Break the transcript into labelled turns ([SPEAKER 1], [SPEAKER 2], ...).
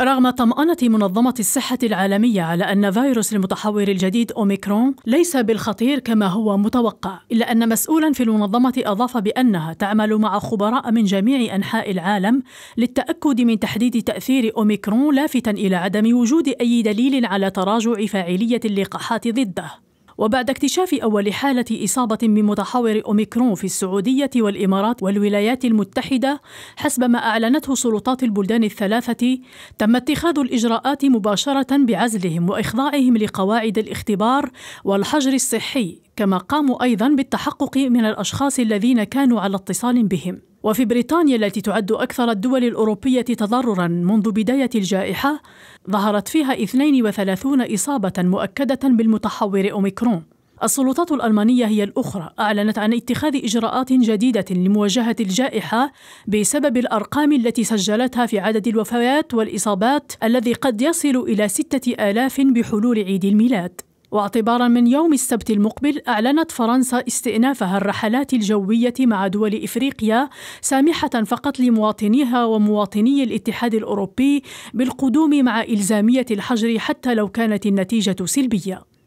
[SPEAKER 1] رغم طمأنة منظمة الصحة العالمية على أن فيروس المتحور الجديد أوميكرون ليس بالخطير كما هو متوقع إلا أن مسؤولا في المنظمة أضاف بأنها تعمل مع خبراء من جميع أنحاء العالم للتأكد من تحديد تأثير أوميكرون لافتا إلى عدم وجود أي دليل على تراجع فاعلية اللقاحات ضده وبعد اكتشاف أول حالة إصابة من متحور أوميكرون في السعودية والإمارات والولايات المتحدة حسب ما أعلنته سلطات البلدان الثلاثة تم اتخاذ الإجراءات مباشرة بعزلهم وإخضاعهم لقواعد الاختبار والحجر الصحي كما قاموا أيضا بالتحقق من الأشخاص الذين كانوا على اتصال بهم وفي بريطانيا التي تعد أكثر الدول الأوروبية تضررا منذ بداية الجائحة ظهرت فيها 32 إصابة مؤكدة بالمتحور أوميكرون السلطات الألمانية هي الأخرى أعلنت عن اتخاذ إجراءات جديدة لمواجهة الجائحة بسبب الأرقام التي سجلتها في عدد الوفيات والإصابات الذي قد يصل إلى 6000 بحلول عيد الميلاد واعتبارا من يوم السبت المقبل أعلنت فرنسا استئنافها الرحلات الجوية مع دول إفريقيا سامحة فقط لمواطنيها ومواطني الاتحاد الأوروبي بالقدوم مع إلزامية الحجر حتى لو كانت النتيجة سلبية